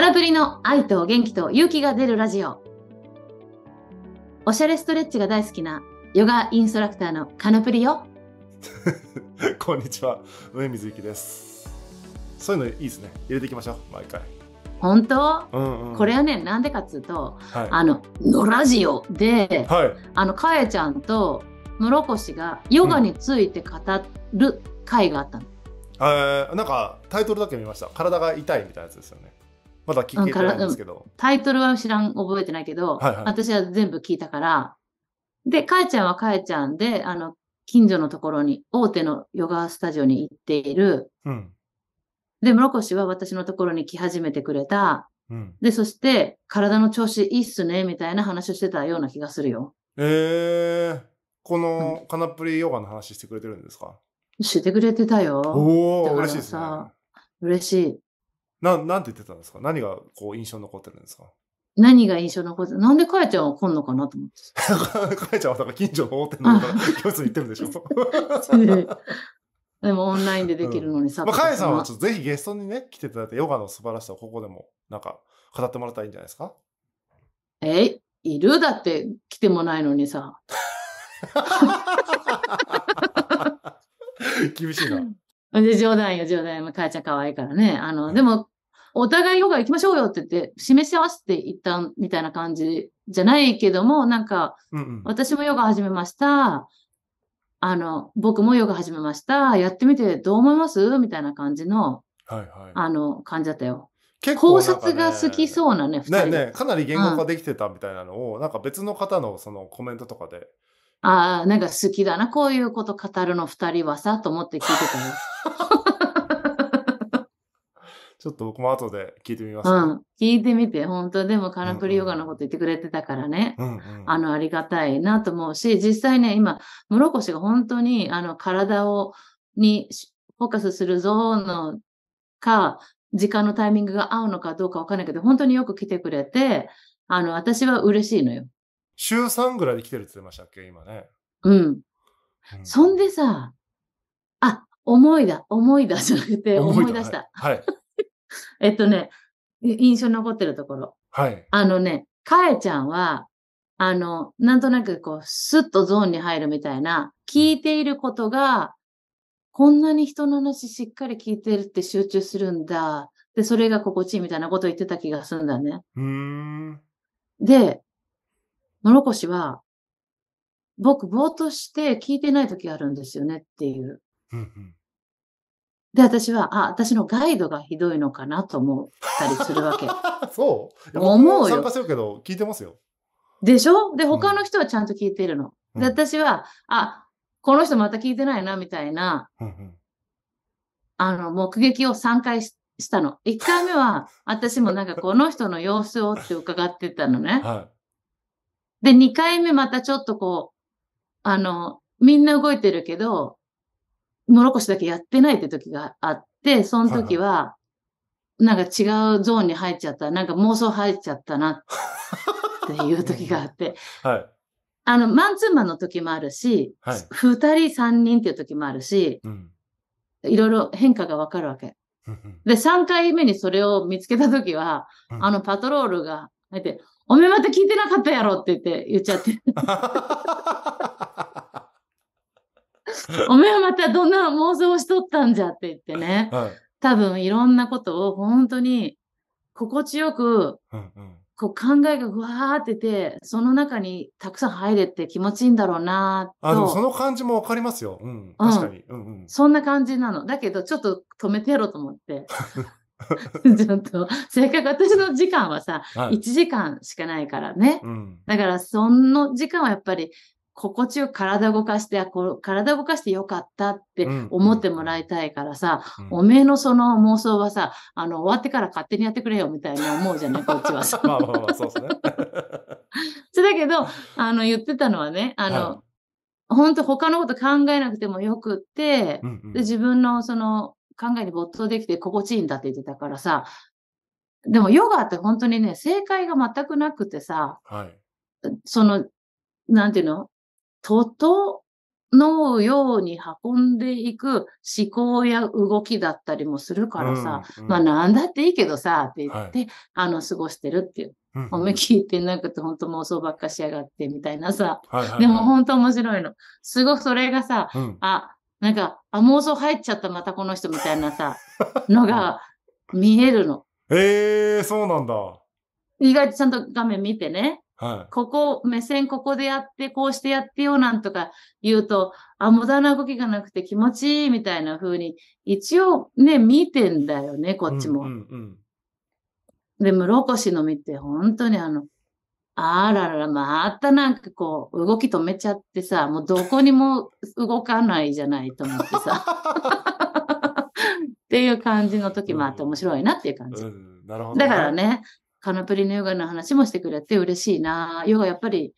空振りの愛と元気と勇気が出るラジオ。おしゃれストレッチが大好きなヨガインストラクターのカノプリよ。こんにちは、上水幸です。そういうのいいですね。入れていきましょう、毎回。本当、うんうん、これはね、なんでかっつうと、はい、あの、のラジオで、はい、あの、かえちゃんと室越がヨガについて語る会があったの。うん、えー、なんかタイトルだけ見ました。体が痛いみたいなやつですよね。まだ聞けてないんですけど。タイトルは知らん、覚えてないけど、はいはい、私は全部聞いたから、で、かえちゃんはかえちゃんで、あの、近所のところに、大手のヨガスタジオに行っている。うん、で、室越は私のところに来始めてくれた。うん、で、そして、体の調子いいっすね、みたいな話をしてたような気がするよ。ええー、この、カナプリヨガの話してくれてるんですか、うん、してくれてたよ。おお、嬉しいですね。嬉しい。ななんて言ってたんですか何がこう印象に残ってるんですか何が印象残ってなんでかえちゃんは来んのかなと思って。か えちゃんはだから近所の大手の教室に行ってるでしょ。でもオンラインでできるのにさ、うん、まあ、かえさんはちょっとぜひゲストにね、来ていただいて、ヨガの素晴らしさをここでもなんか語ってもらったらいいんじゃないですか。え、いるだって来てもないのにさ。厳しいな。冗談よ冗談よかえちゃん可愛いからねあの、うん、でもお互いヨガ行きましょうよって言って、示し合わせて行ったみたいな感じじゃないけども、なんか、うんうん、私もヨガ始めました。あの、僕もヨガ始めました。やってみてどう思いますみたいな感じの、はいはい、あの、感じだったよ。結構、ね、考察が好きそうなね、ねねかなり言語化できてたみたいなのを、うん、なんか別の方のそのコメントとかで。ああ、なんか好きだな、こういうこと語るの2人はさ、と思って聞いてたよ。ちょっと僕も後で聞いてみます、ね、うん。聞いてみて、本当でもカラクリヨガのこと言ってくれてたからね、うんうん、あの、ありがたいなと思うし、実際ね、今、室越が本当に、あの、体を、にフォーカスするぞのか、時間のタイミングが合うのかどうかわかんないけど、本当によく来てくれて、あの、私は嬉しいのよ。週3ぐらいで来てるって言ってましたっけ、今ね。うん。うん、そんでさ、あ、思いだ、思いだじゃなくて、思い出した。い、はい えっとね、印象に残ってるところ。はい。あのね、かえちゃんは、あの、なんとなくこう、スッとゾーンに入るみたいな、聞いていることが、こんなに人の話しっかり聞いてるって集中するんだ。で、それが心地いいみたいなこと言ってた気がするんだね。うん。で、のろこしは、僕、ぼーっとして聞いてない時あるんですよねっていう。で、私は、あ、私のガイドがひどいのかなと思ったりするわけ。そう思うよ。参加するけど、聞いてますよ。でしょで、他の人はちゃんと聞いてるの。うん、で、私は、あ、この人また聞いてないな、みたいな、うんうん、あの、目撃を3回したの。1回目は、私もなんかこの人の様子をって伺ってたのね。はい、で、2回目またちょっとこう、あの、みんな動いてるけど、もろこしだけやってないって時があって、その時は、なんか違うゾーンに入っちゃった、なんか妄想入っちゃったなっていう時があって、はい、あの、マンツーマンの時もあるし、はい、2人3人っていう時もあるし、うん、いろいろ変化がわかるわけ。で、3回目にそれを見つけた時は、あのパトロールが入って、おめまた聞いてなかったやろって言って、言っちゃって。おめえはまたどんな妄想をしとったんじゃって言ってね、はい、多分いろんなことを本当に心地よく、うんうん、こう考えがふわーってて、その中にたくさん入れて気持ちいいんだろうなあ、でもその感じもわかりますよ。うん。確かに、うんうん。そんな感じなの。だけど、ちょっと止めてやろうと思って。ちょっと、せっかく私の時間はさ、はい、1時間しかないからね。うん、だから、その時間はやっぱり心地よく体動かして、こ体動かしてよかったって思ってもらいたいからさ、うんうん、おめえのその妄想はさ、あの、終わってから勝手にやってくれよみたいに思うじゃない、こっちはさ。まあまあまあ、そうですね。そだけど、あの、言ってたのはね、あの、はい、本当他のこと考えなくてもよくって、うんうん、で自分のその考えに没頭できて心地いいんだって言ってたからさ、でもヨガって本当にね、正解が全くなくてさ、はい、その、なんていうの整うように運んでいく思考や動きだったりもするからさ、うんうん、まあなんだっていいけどさ、って言って、はい、あの、過ごしてるっていう。思い切ってなくて本当妄想ばっかしやがってみたいなさ。でも本当面白いの。すごくそれがさ、うん、あ、なんか、あ、妄想入っちゃったまたこの人みたいなさ、のが見えるの。ええー、そうなんだ。意外とちゃんと画面見てね。はい、ここ、目線ここでやって、こうしてやってよなんとか言うと、あ、無駄な動きがなくて気持ちいいみたいな風に、一応ね、見てんだよね、こっちも。で、室越の実って本当にあの、あららら、またなんかこう、動き止めちゃってさ、もうどこにも動かないじゃないと思ってさ。っていう感じの時もあって面白いなっていう感じ。うんうん、なるほど、ね、だからね、カナプリのヨガの話もしてくれて嬉しいな。ヨガやっぱり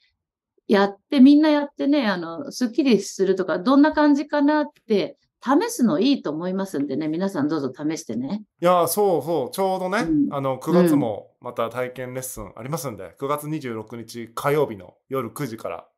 やって、みんなやってね、あの、スッキリするとか、どんな感じかなって試すのいいと思いますんでね、皆さんどうぞ試してね。いや、そうそう、ちょうどね、うん、あの、9月もまた体験レッスンありますんで、うん、9月26日火曜日の夜9時から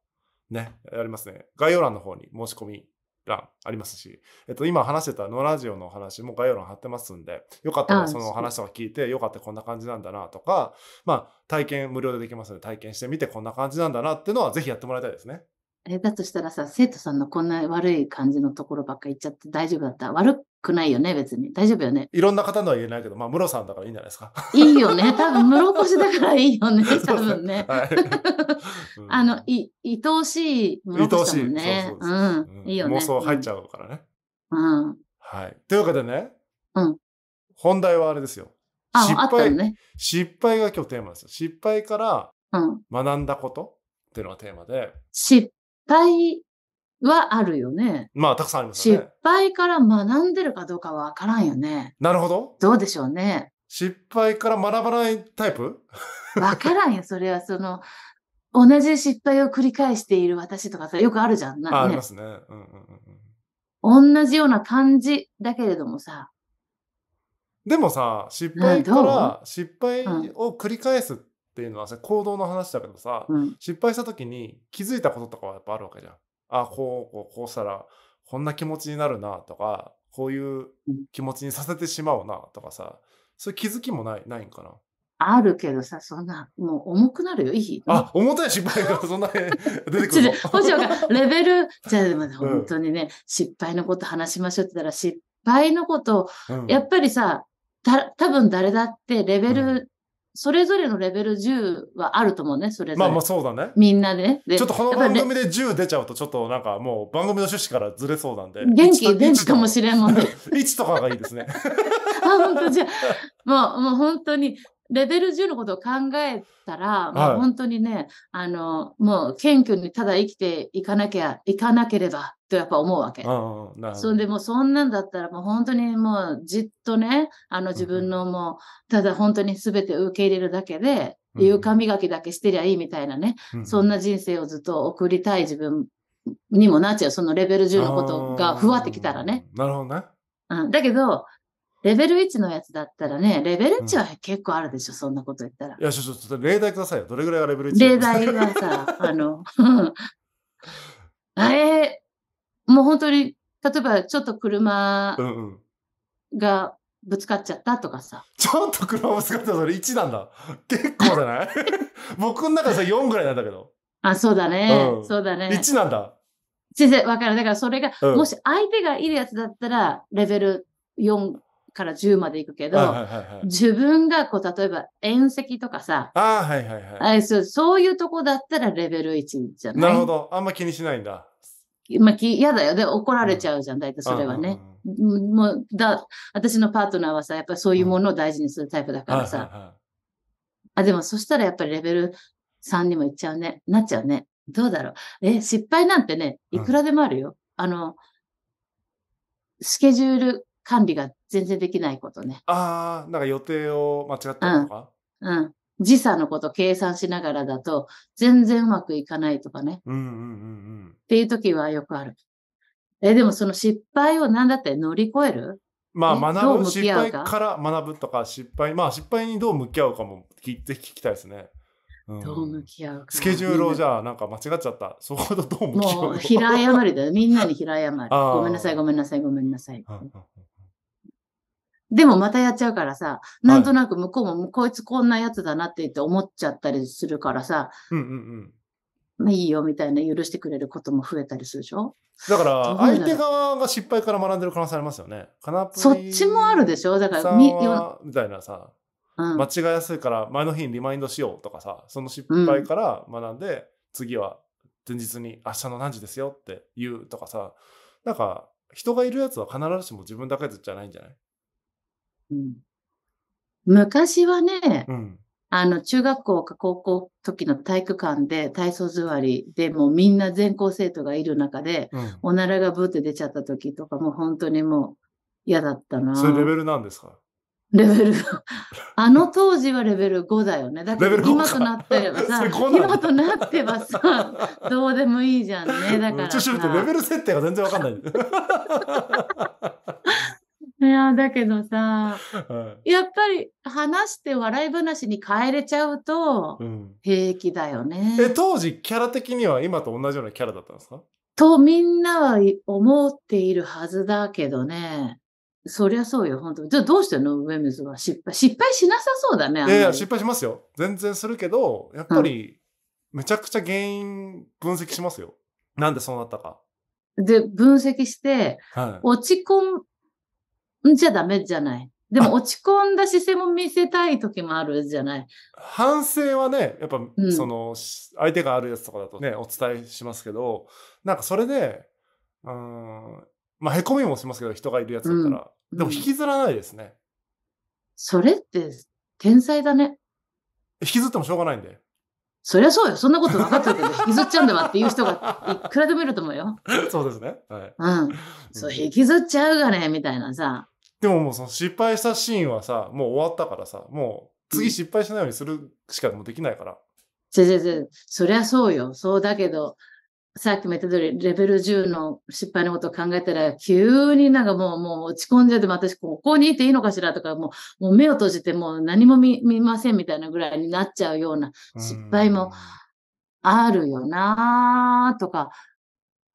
ね、やりますね。概要欄の方に申し込み欄ありますし、えっと、今話してたノラジオの話も概要欄貼ってますんで、よかったらその話とか聞いて、よかったらこんな感じなんだなとか、まあ、体験無料でできますので、体験してみてこんな感じなんだなっていうのは、ぜひやってもらいたいですね。え、だとしたらさ、生徒さんのこんな悪い感じのところばっか言っちゃって大丈夫だった悪くないよね、別に。大丈夫よね。いろんな方のは言えないけど、まあ、ムロさんだからいいんじゃないですか。いいよね。多分、ムロ越しだからいいよね、多分ね。はい、あの、い、愛おしいムロ越だもんね。愛おしい。そうそううん、いいよね。妄想入っちゃうからね。うん。はい。というわけでね。うん。本題はあれですよ。あ、失敗、ね、失敗が今日テーマですよ。失敗から学んだことっていうのがテーマで。失敗はあるよね。まあ、たくさんありますよね。失敗から学んでるかどうかはわからんよね。なるほど。どうでしょうね。失敗から学ばないタイプわからんよ、それは。その、同じ失敗を繰り返している私とかさ、よくあるじゃん。ね、ありますね、うんうんうん。同じような感じだけれどもさ。でもさ、失敗から失敗を繰り返すっっていうのはさ行動の話だけどさ、うん、失敗した時に気づいたこととかはやっぱあるわけじゃん。あこうこうこうしたらこんな気持ちになるなとかこういう気持ちにさせてしまうなとかさそういう気づきもないないんかなあるけどさ、そんな、もう重くなるよ、いい。あ、重たい失敗が そんな出てくるの。星がレベル、じゃあでも、ね、本当にね、うん、失敗のこと話しましょうって言ったら、失敗のこと、うん、やっぱりさ、た多分誰だってレベルそれぞれのレベル10はあると思うね、それぞれ。まあまあそうだね。みんなで。でちょっとこの番組で10出ちゃうと、ちょっとなんかもう番組の趣旨からずれそうなんで。元気、元気かもしれんもんね。1とかがいいですね。あ、本当じゃもう、もう本当に、レベル10のことを考えたら、はい、本当にね、あの、もう謙虚にただ生きていかなきゃ、いかなければとやっぱ思うわけ。そんでもうそんなんだったらもう本当にもうじっとね、あの自分のもう、ただ本当に全て受け入れるだけで、いうか、ん、磨きだけしてりゃいいみたいなね、うん、そんな人生をずっと送りたい自分にもなっちゃう、そのレベル10のことがふわってきたらね。なるほどね。うん、だけど、レベル1のやつだったらね、レベル1は結構あるでしょ、うん、そんなこと言ったら。いや、ちょっと例題くださいよ。どれぐらいがレベル 1? 例題がさ、あの、え もう本当に、例えばちょっと車がぶつかっちゃったとかさ。ちょっと車ぶつかったそれ1なんだ。結構じゃない 僕の中でさ4ぐらいなんだけど。あ、そうだね。うん、そうだね。1なんだ。先生、わかる。だからそれが、うん、もし相手がいるやつだったら、レベル4から10まで行くけど、はいはいはいはい、自分がこう、例えば、遠石とかさ、あはいはいはい。そうそういうとこだったらレベル1じゃないなるほど。あんま気にしないんだ。まあ、嫌だよ。で、怒られちゃうじゃん、大体それはね。もう、だ、私のパートナーはさ、やっぱりそういうものを大事にするタイプだからさ。はいはいはい、あ、でもそしたらやっぱりレベル3にもいっちゃうね。なっちゃうね。どうだろう。え、失敗なんてね、いくらでもあるよ。うん、あの、スケジュール管理が全然できないことね。ああ、なんか予定を間違ったとか、うん、うん。時差のこと計算しながらだと、全然うまくいかないとかね。うんうんうんうん。っていう時はよくある。え、でもその失敗を何だって乗り越えるまあ学ぶ、失敗から学ぶとか、失敗、まあ失敗にどう向き合うかも、ぜひ聞きたいですね。うん、どう向き合うか。スケジュールをじゃあ、なんか間違っちゃった。そことどう向き合うもう平謝りだよ。みんなに平謝り。ごめんなさい、ごめんなさい、ごめんなさい。でもまたやっちゃうからさ、なんとなく向こうも、こいつこんなやつだなって言って思っちゃったりするからさ、うんうんうんまあ、いいよみたいな許してくれることも増えたりするでしょだから相手側が失敗から学んでる可能性ありますよね。そっちもあるでしょだからみみたいなさ、うん、間違いやすいから前の日にリマインドしようとかさその失敗から学んで、次は前日に明日の何時ですよって言うとかさなんか人がいるやつは必ずしも自分だけじゃないんじゃないうん、昔はね、うん、あの、中学校か高校時の体育館で体操座りでもうみんな全校生徒がいる中で、うん、おならがブーって出ちゃった時とかもう本当にもう嫌だったな。それレベルなんですかレベル、あの当時はレベル5だよね。だけど今となってはさ、今となってはさ、どうでもいいじゃんね。だから。っちレベル設定が全然わかんない。いや、だけどさ、はい、やっぱり話して笑い話に変えれちゃうと、平気だよね、うん、え、当時キャラ的には今と同じようなキャラだったんですかとみんなは思っているはずだけどね。そりゃそうよ、本当じゃあどうしてんの上水は失敗。失敗しなさそうだね。いやいや、失敗しますよ。全然するけど、やっぱり、めちゃくちゃ原因分析しますよ。うん、なんでそうなったか。で、分析して、落ち込んじゃダメじゃない。でも落ち込んだ姿勢も見せたい時もあるじゃない。反省はね、やっぱ、うん、その、相手があるやつとかだとね、お伝えしますけど、なんかそれで、うん、まあ、へこみもしますけど、人がいるやつだったら、うん、でも引きずらないですね。それって、天才だね。引きずってもしょうがないんで。そりゃそうよ。そんなこと分かってるけど、引きずっちゃうんだわっていう人がいくらでもいると思うよ。そうですね。はい。うん。そう、引きずっちゃうがね、みたいなさ。でももうその失敗したシーンはさ、もう終わったからさ、もう次失敗しないようにするしかもできないから。全然そりゃそうよ。そうだけど、さっきも言った通り、レベル10の失敗のことを考えたら、急になんかもう、もう落ち込んじゃって、私ここにいていいのかしらとか、もう、もう目を閉じて、もう何も見見ませんみたいなぐらいになっちゃうような失敗もあるよなとか、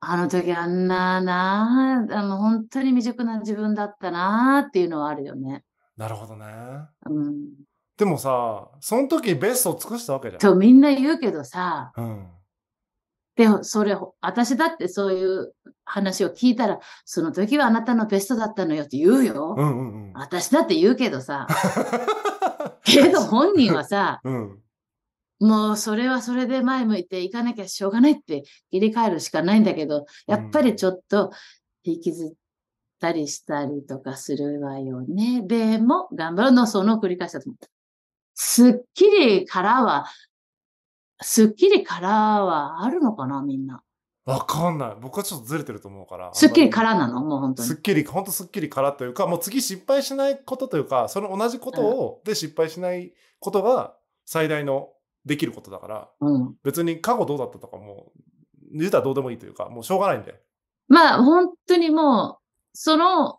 あの時あんななあの本当に未熟な自分だったなっていうのはあるよね。なるほどね。うん、でもさ、その時ベストを尽くしたわけじゃん。う、みんな言うけどさ、うん、で、それ、私だってそういう話を聞いたら、その時はあなたのベストだったのよって言うよ。うんうんうん、私だって言うけどさ。けど本人はさ、うん、もうそれはそれで前向いていかなきゃしょうがないって切り替えるしかないんだけど、やっぱりちょっと引きずったりしたりとかするわよね。でも、頑張るのその繰り返しだと思った。すっきりからは、すっきりからはあるのかな、みんな。わかんない。僕はちょっとずれてると思うから。すっきりからなのもう本当に。すっきり、本当すっきりからというか、もう次失敗しないことというか、その同じことを、で失敗しないことが最大のできることだから、うん、別に過去どうだったとかも言うたらどうでもいいというかもうしょうがないんでまあ本当にもうその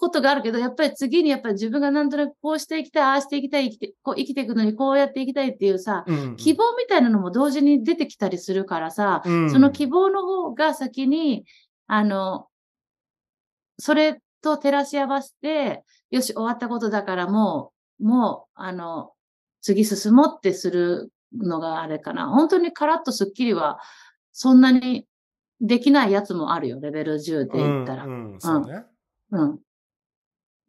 ことがあるけどやっぱり次にやっぱり自分がなんとなくこうしていきたいああしていきたい生きてこう生きていくのにこうやっていきたいっていうさ、うんうん、希望みたいなのも同時に出てきたりするからさ、うん、その希望の方が先にあのそれと照らし合わせてよし終わったことだからもうもうあの次進もうってするのがあれかな。本当にカラッとスッキリは、そんなにできないやつもあるよ。レベル10で言ったら。うん、うん、そうね。うん。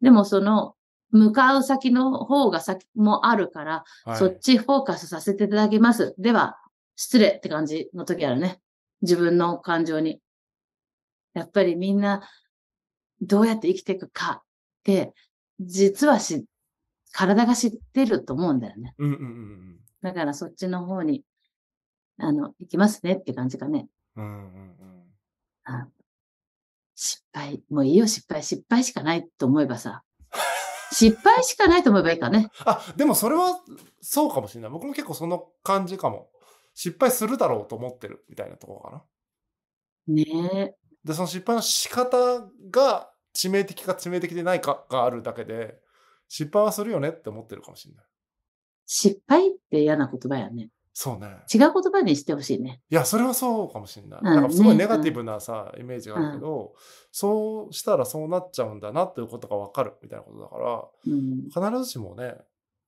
でもその、向かう先の方が先もあるから、はい、そっちフォーカスさせていただきます。では、失礼って感じの時あるね。自分の感情に。やっぱりみんな、どうやって生きていくかって、実はし、体が知ってると思うんだよね。うんうんうん。だからそっちの方に、あの、行きますねって感じかね。うんうんうん。失敗、もういいよ、失敗。失敗しかないと思えばさ。失敗しかないと思えばいいかね。あ、でもそれはそうかもしれない。僕も結構その感じかも。失敗するだろうと思ってるみたいなところかな。ねえ。で、その失敗の仕方が致命的か致命的でないかがあるだけで、失敗はするよねって思ってるかもしれない。失敗って嫌な言葉やね。そうね。違う言葉にしてほしいね。いや、それはそうかもしれない。なんかすごいネガティブなさ、イメージがあるけど、そうしたらそうなっちゃうんだなということがわかるみたいなことだから、必ずしもね、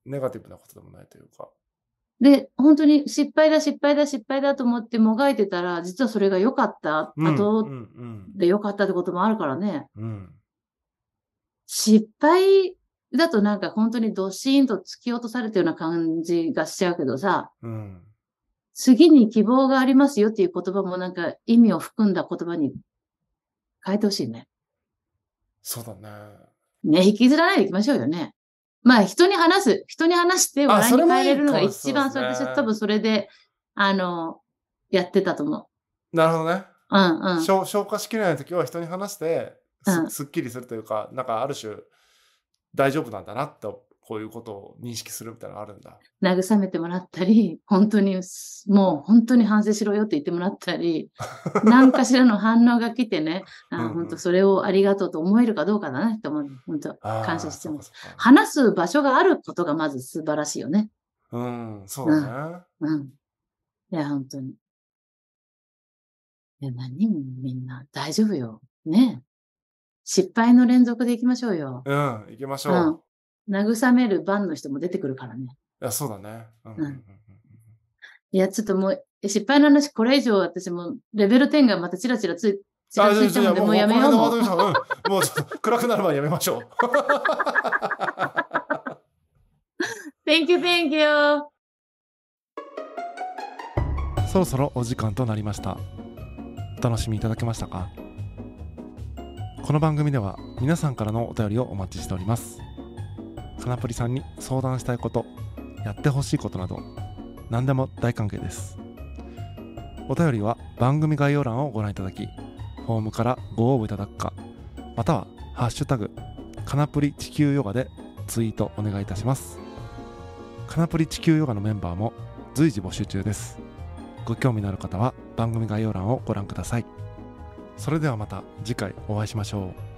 ネガティブなことでもないというか。で、本当に失敗だ、失敗だ、失敗だと思ってもがいてたら、実はそれが良かった、うん、後で良かったってこともあるからね。うん、失敗だとなんか本当にドシーンと突き落とされたような感じがしちゃうけどさ、うん、次に希望がありますよっていう言葉もなんか意味を含んだ言葉に変えてほしいね。そうだね。ね、引きずらないでいきましょうよね。まあ人に話す、人に話して笑いに変えれるのが一番、それ、で、私多分それで、あの、やってたと思う。なるほどね。うんうん。消化しきれない時は人に話してす、うん、すっきりするというか、なんかある種、大丈夫なんだなってこういうことを認識するみたいなのあるんだ。慰めてもらったり、本当に、もう本当に反省しろよって言ってもらったり、何かしらの反応が来てね、あ本当それをありがとうと思えるかどうかだなって思う。本当、感謝してます。話す場所があることがまず素晴らしいよね。うん、そうね。うん。うん、いや、本当に。いや、何みんな、大丈夫よ。ね失敗の連続でいきましょうよ。うん、行きましょう。慰める番の人も出てくるからね。いや、そうだね。うん。いや、ちょっともう、失敗の話、これ以上私もレベル10がまたチラチラついちらついちゃので、もうやめようもう。もうちょっと暗くなる前やめましょう。thank you, thank you. そろそろお時間となりました。お楽しみいただけましたかこの番組では皆さんからのお便りをお待ちしておりますかなぷりさんに相談したいことやってほしいことなど何でも大歓迎ですお便りは番組概要欄をご覧いただきフォームからご応募いただくかまたは「ハッシュタグかなぷり地球ヨガ」でツイートお願いいたしますかなぷり地球ヨガのメンバーも随時募集中ですご興味のある方は番組概要欄をご覧ください。それではまた次回お会いしましょう。